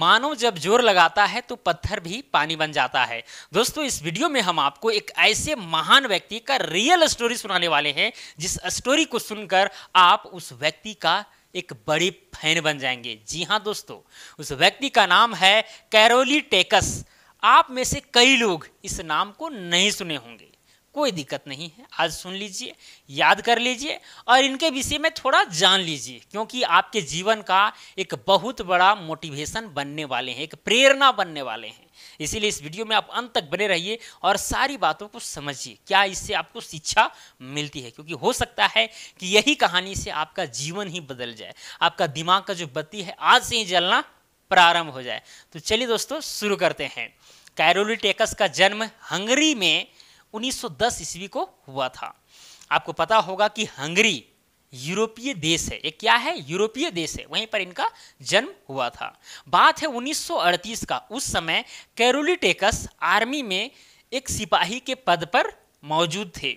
मानव जब जोर लगाता है तो पत्थर भी पानी बन जाता है दोस्तों इस वीडियो में हम आपको एक ऐसे महान व्यक्ति का रियल स्टोरी सुनाने वाले हैं जिस स्टोरी को सुनकर आप उस व्यक्ति का एक बड़े फैन बन जाएंगे जी हाँ दोस्तों उस व्यक्ति का नाम है कैरोली टेकस आप में से कई लोग इस नाम को नहीं सुने होंगे कोई दिक्कत नहीं है आज सुन लीजिए याद कर लीजिए और इनके विषय में थोड़ा जान लीजिए क्योंकि आपके जीवन का एक बहुत बड़ा मोटिवेशन बनने वाले हैं एक प्रेरणा बनने वाले हैं इसीलिए इस वीडियो में आप अंत तक बने रहिए और सारी बातों को समझिए क्या इससे आपको शिक्षा मिलती है क्योंकि हो सकता है कि यही कहानी से आपका जीवन ही बदल जाए आपका दिमाग का जो बत्ती है आज से ही जलना प्रारंभ हो जाए तो चलिए दोस्तों शुरू करते हैं कैरोली टेकस का जन्म हंगरी में 1910 ईस्वी को हुआ था आपको पता होगा कि हंगरी यूरोपीय देश है ये क्या है यूरोपीय देश है वहीं पर इनका जन्म हुआ था बात है 1938 का उस समय कैरोलिटेकस आर्मी में एक सिपाही के पद पर मौजूद थे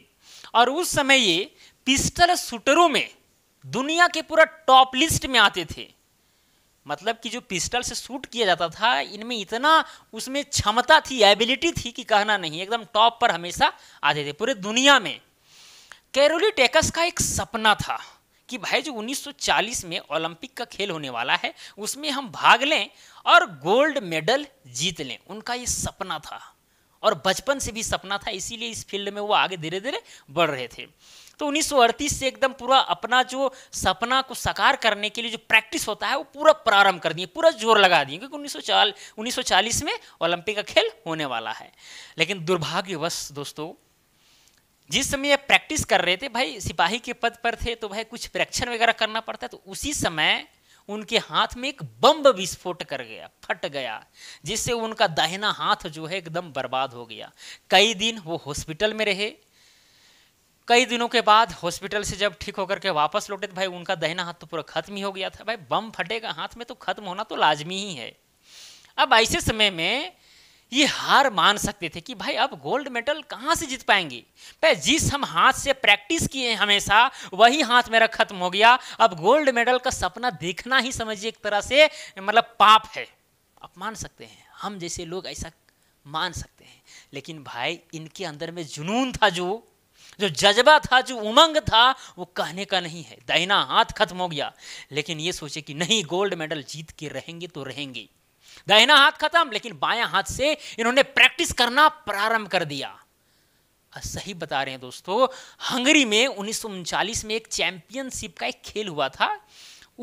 और उस समय ये पिस्टल शूटरों में दुनिया के पूरा टॉप लिस्ट में आते थे मतलब कि जो पिस्टल से शूट किया जाता था इनमें इतना उसमें क्षमता थी एबिलिटी थी कि कहना नहीं एकदम टॉप पर हमेशा आते थे पूरे दुनिया में कैरोली टेकस का एक सपना था कि भाई जो 1940 में ओलंपिक का खेल होने वाला है उसमें हम भाग लें और गोल्ड मेडल जीत लें उनका ये सपना था और बचपन से भी सपना था इसीलिए इस फील्ड में वो आगे धीरे धीरे बढ़ रहे थे तो उन्नीस से एकदम पूरा अपना जो सपना को साकार करने के लिए जो प्रैक्टिस होता है वो पूरा प्रारंभ कर दिए पूरा जोर लगा दिए क्योंकि उन्नीस सौ में ओलंपिक का खेल होने वाला है लेकिन दुर्भाग्यवश दोस्तों जिस समय प्रैक्टिस कर रहे थे भाई सिपाही के पद पर थे तो भाई कुछ प्रेक्षण वगैरह करना पड़ता है तो उसी समय उनके हाथ में एक बम विस्फोट कर गया फट गया जिससे उनका दाहिना हाथ जो है एकदम बर्बाद हो गया कई दिन वो हॉस्पिटल में रहे कई दिनों के बाद हॉस्पिटल से जब ठीक होकर के वापस लौटे तो भाई उनका दहना हाथ तो पूरा खत्म ही हो गया था भाई बम फटेगा हाथ में तो खत्म होना तो लाजमी ही है अब ऐसे समय में ये हार मान सकते थे कि भाई अब गोल्ड मेडल कहाँ से जीत पाएंगे भाई जिस हम हाथ से प्रैक्टिस किए हैं हमेशा वही हाथ मेरा खत्म हो गया अब गोल्ड मेडल का सपना देखना ही समझिए एक तरह से मतलब पाप है आप मान सकते हैं हम जैसे लोग ऐसा मान सकते हैं लेकिन भाई इनके अंदर में जुनून था जो जो जज्बा था जो उमंग था वो कहने का नहीं है दाहिना हाथ खत्म हो गया लेकिन ये सोचे कि नहीं गोल्ड मेडल जीत के रहेंगे तो रहेंगे दाहिना हाथ खत्म लेकिन बायां हाथ से इन्होंने प्रैक्टिस करना प्रारंभ कर दिया सही बता रहे हैं दोस्तों हंगरी में उन्नीस में एक चैंपियनशिप का एक खेल हुआ था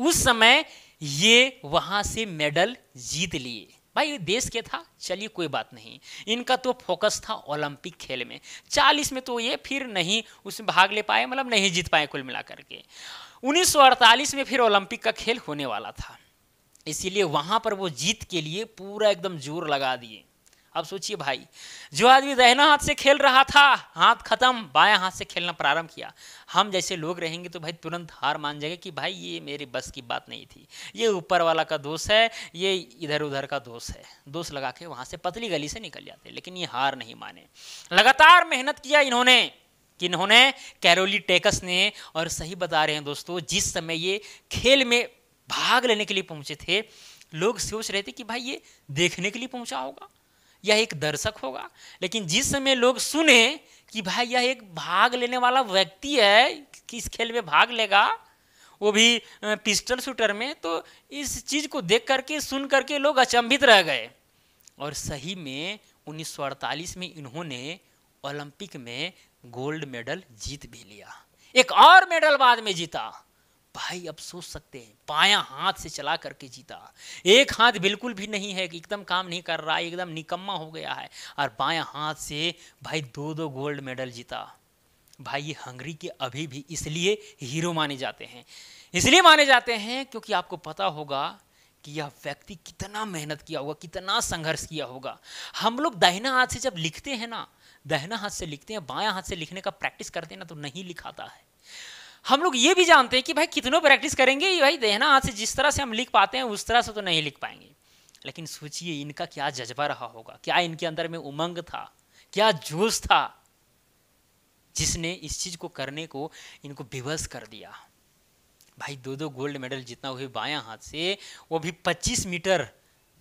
उस समय ये वहां से मेडल जीत लिए भाई देश के था चलिए कोई बात नहीं इनका तो फोकस था ओलंपिक खेल में चालीस में तो ये फिर नहीं उसमें भाग ले पाए मतलब नहीं जीत पाए कुल मिलाकर के उन्नीस में फिर ओलंपिक का खेल होने वाला था इसीलिए वहाँ पर वो जीत के लिए पूरा एकदम जोर लगा दिए अब सोचिए भाई जो आदमी दहना हाथ से खेल रहा था हाथ खत्म बाया हाथ से खेलना प्रारंभ किया हम जैसे लोग रहेंगे तो भाई तुरंत हार मान जाएगा कि भाई ये मेरे बस की बात नहीं थी ये ऊपर वाला का दोष है ये इधर उधर का दोष है दोष लगा के वहां से पतली गली से निकल जाते लेकिन ये हार नहीं माने लगातार मेहनत किया इन्होंने कि इन्होंने कैरोली टेकस ने और सही बता रहे हैं दोस्तों जिस समय ये खेल में भाग लेने के लिए पहुंचे थे लोग सोच रहे थे कि भाई ये देखने के लिए पहुंचा होगा यह एक दर्शक होगा लेकिन जिस समय लोग सुने कि भाई यह एक भाग लेने वाला व्यक्ति है कि इस खेल में भाग लेगा वो भी पिस्टल शूटर में तो इस चीज़ को देख करके सुन करके लोग अचंभित रह गए और सही में उन्नीस में इन्होंने ओलंपिक में गोल्ड मेडल जीत भी लिया एक और मेडल बाद में जीता भाई अब सोच सकते हैं पाया हाथ से चला करके जीता एक हाथ बिल्कुल भी नहीं है कि एकदम काम नहीं कर रहा है एकदम निकम्मा हो गया है और बाया हाथ से भाई दो दो गोल्ड मेडल जीता भाई ये हंगरी के अभी भी इसलिए हीरो माने जाते हैं इसलिए माने जाते हैं क्योंकि आपको पता होगा कि यह व्यक्ति कितना मेहनत किया होगा कितना संघर्ष किया होगा हम लोग दहना हाथ से जब लिखते हैं ना दहना हाथ से लिखते हैं बाया हाथ से लिखने का प्रैक्टिस करते हैं ना तो नहीं लिखाता है हम लोग ये भी जानते हैं कि भाई कितनों प्रैक्टिस करेंगे ये भाई देहना हाथ से जिस तरह से हम लिख पाते हैं उस तरह से तो नहीं लिख पाएंगे लेकिन सोचिए इनका क्या जज्बा रहा होगा क्या इनके अंदर में उमंग था क्या जोश था जिसने इस चीज़ को करने को इनको विवश कर दिया भाई दो दो गोल्ड मेडल जितना हुए बाया हाथ से वो भी 25 मीटर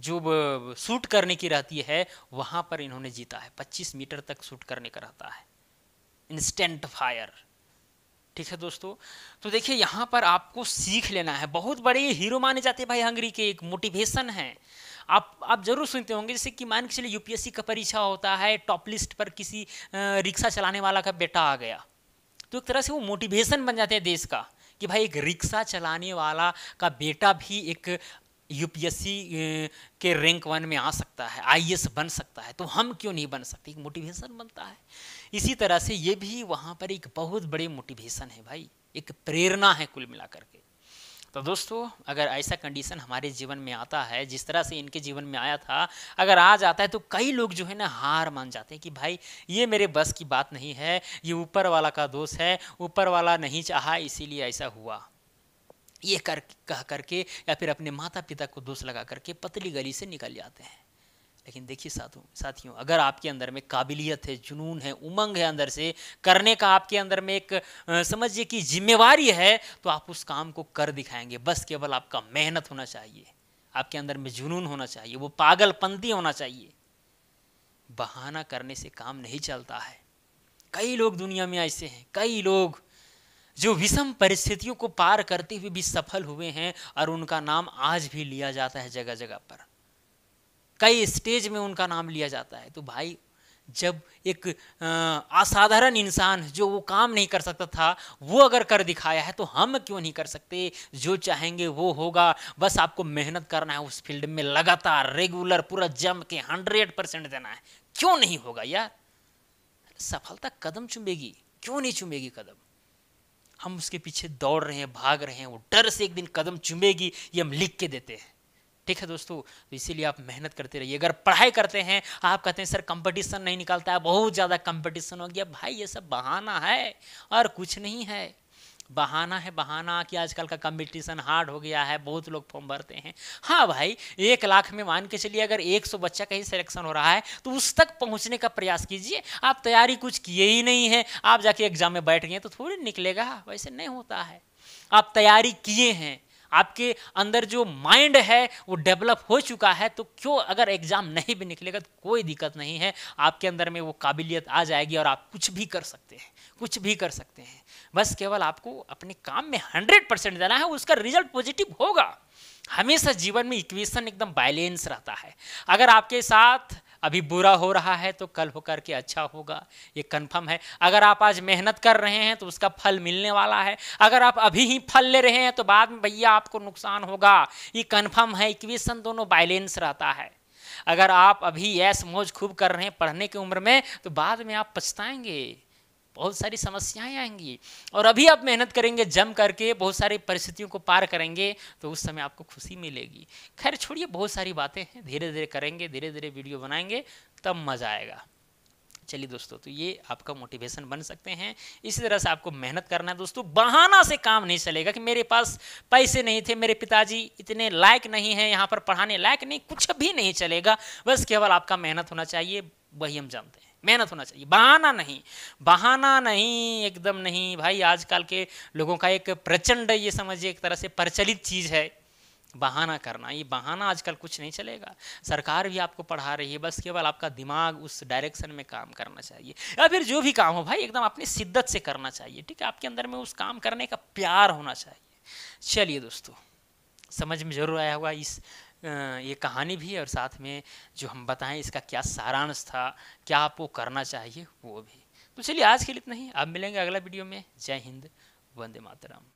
जो शूट करने की रहती है वहाँ पर इन्होंने जीता है 25 मीटर तक शूट करने का रहता है इंस्टेंट फायर ठीक है दोस्तों तो देखिए यहाँ पर आपको सीख लेना है बहुत बड़े हीरो माने जाते हैं भाई हंगरी के एक मोटिवेशन है आप आप जरूर सुनते होंगे जैसे कि मान के चलिए यूपीएससी का परीक्षा होता है टॉप लिस्ट पर किसी रिक्शा चलाने वाला का बेटा आ गया तो एक तरह से वो मोटिवेशन बन जाते हैं देश का कि भाई एक रिक्शा चलाने वाला का बेटा भी एक यूपीएससी के रैंक वन में आ सकता है आईएएस बन सकता है तो हम क्यों नहीं बन सकते एक मोटिवेशन बनता है इसी तरह से ये भी वहाँ पर एक बहुत बड़ी मोटिवेशन है भाई एक प्रेरणा है कुल मिलाकर के तो दोस्तों अगर ऐसा कंडीशन हमारे जीवन में आता है जिस तरह से इनके जीवन में आया था अगर आ जाता है तो कई लोग जो है ना हार मान जाते हैं कि भाई ये मेरे बस की बात नहीं है ये ऊपर वाला का दोष है ऊपर वाला नहीं चाहा इसीलिए ऐसा हुआ ये कर कह करके या फिर अपने माता पिता को दोष लगा करके पतली गली से निकल जाते हैं लेकिन देखिए साथियों साथियों अगर आपके अंदर में काबिलियत है जुनून है उमंग है अंदर से करने का आपके अंदर में एक समझिए कि जिम्मेवारी है तो आप उस काम को कर दिखाएंगे बस केवल आपका मेहनत होना चाहिए आपके अंदर में जुनून होना चाहिए वो पागलपंथी होना चाहिए बहाना करने से काम नहीं चलता है कई लोग दुनिया में ऐसे हैं कई लोग जो विषम परिस्थितियों को पार करते हुए भी सफल हुए हैं और उनका नाम आज भी लिया जाता है जगह जगह पर कई स्टेज में उनका नाम लिया जाता है तो भाई जब एक असाधारण इंसान जो वो काम नहीं कर सकता था वो अगर कर दिखाया है तो हम क्यों नहीं कर सकते जो चाहेंगे वो होगा बस आपको मेहनत करना है उस फील्ड में लगातार रेगुलर पूरा जम के हंड्रेड परसेंट देना है क्यों नहीं होगा यार सफलता कदम चुमेगी क्यों नहीं चुमेगी कदम हम उसके पीछे दौड़ रहे हैं भाग रहे हैं वो डर से एक दिन कदम चुमेगी ये हम लिख के देते हैं ठीक है दोस्तों तो इसीलिए आप मेहनत करते रहिए अगर पढ़ाई करते हैं आप कहते हैं सर कंपटीशन नहीं निकलता है बहुत ज़्यादा कंपटीशन हो गया भाई ये सब बहाना है और कुछ नहीं है बहाना है बहाना कि आजकल का कंपटीशन हार्ड हो गया है बहुत लोग फॉर्म भरते हैं हाँ भाई एक लाख में मान के चलिए अगर एक सौ बच्चा कहीं सिलेक्शन हो रहा है तो उस तक पहुंचने का प्रयास कीजिए आप तैयारी कुछ किए ही नहीं है आप जाके एग्जाम में बैठ गए तो थोड़ी निकलेगा वैसे नहीं होता है आप तैयारी किए हैं आपके अंदर जो माइंड है वो डेवलप हो चुका है तो क्यों अगर एग्ज़ाम नहीं भी निकलेगा तो कोई दिक्कत नहीं है आपके अंदर में वो काबिलियत आ जाएगी और आप कुछ भी कर सकते हैं कुछ भी कर सकते हैं बस केवल आपको अपने काम में हंड्रेड परसेंट देना है उसका रिजल्ट पॉजिटिव होगा हमेशा जीवन में इक्वेशन एकदम बैलेंस रहता है अगर आपके साथ अभी बुरा हो रहा है तो कल होकर के अच्छा होगा ये कन्फर्म है अगर आप आज मेहनत कर रहे हैं तो उसका फल मिलने वाला है अगर आप अभी ही फल ले रहे हैं तो बाद में भैया आपको नुकसान होगा ये कन्फर्म है इक्वेशन दोनों बैलेंस रहता है अगर आप अभी ऐस मोज खूब कर रहे हैं पढ़ने की उम्र में तो बाद में आप पछताएंगे बहुत सारी समस्याएं आएंगी और अभी आप मेहनत करेंगे जम करके बहुत सारी परिस्थितियों को पार करेंगे तो उस समय आपको खुशी मिलेगी खैर छोड़िए बहुत सारी बातें हैं धीरे धीरे करेंगे धीरे धीरे वीडियो बनाएंगे तब मज़ा आएगा चलिए दोस्तों तो ये आपका मोटिवेशन बन सकते हैं इसी तरह से आपको मेहनत करना है दोस्तों बहाना से काम नहीं चलेगा कि मेरे पास पैसे नहीं थे मेरे पिताजी इतने लायक नहीं हैं यहाँ पर पढ़ाने लायक नहीं कुछ भी नहीं चलेगा बस केवल आपका मेहनत होना चाहिए वही हम जानते हैं मेहनत होना चाहिए बहाना नहीं बहाना नहीं एकदम नहीं भाई आजकल के लोगों का एक प्रचंड ये समझिए एक तरह से प्रचलित चीज़ है बहाना करना ये बहाना आजकल कुछ नहीं चलेगा सरकार भी आपको पढ़ा रही है बस केवल आपका दिमाग उस डायरेक्शन में काम करना चाहिए या फिर जो भी काम हो भाई एकदम अपनी शिद्दत से करना चाहिए ठीक है आपके अंदर में उस काम करने का प्यार होना चाहिए चलिए दोस्तों समझ में जरूर आया होगा इस ये कहानी भी और साथ में जो हम बताएं इसका क्या सारांश था क्या आपको करना चाहिए वो भी तो चलिए आज के लिए इतना ही आप मिलेंगे अगला वीडियो में जय हिंद वंदे मातरम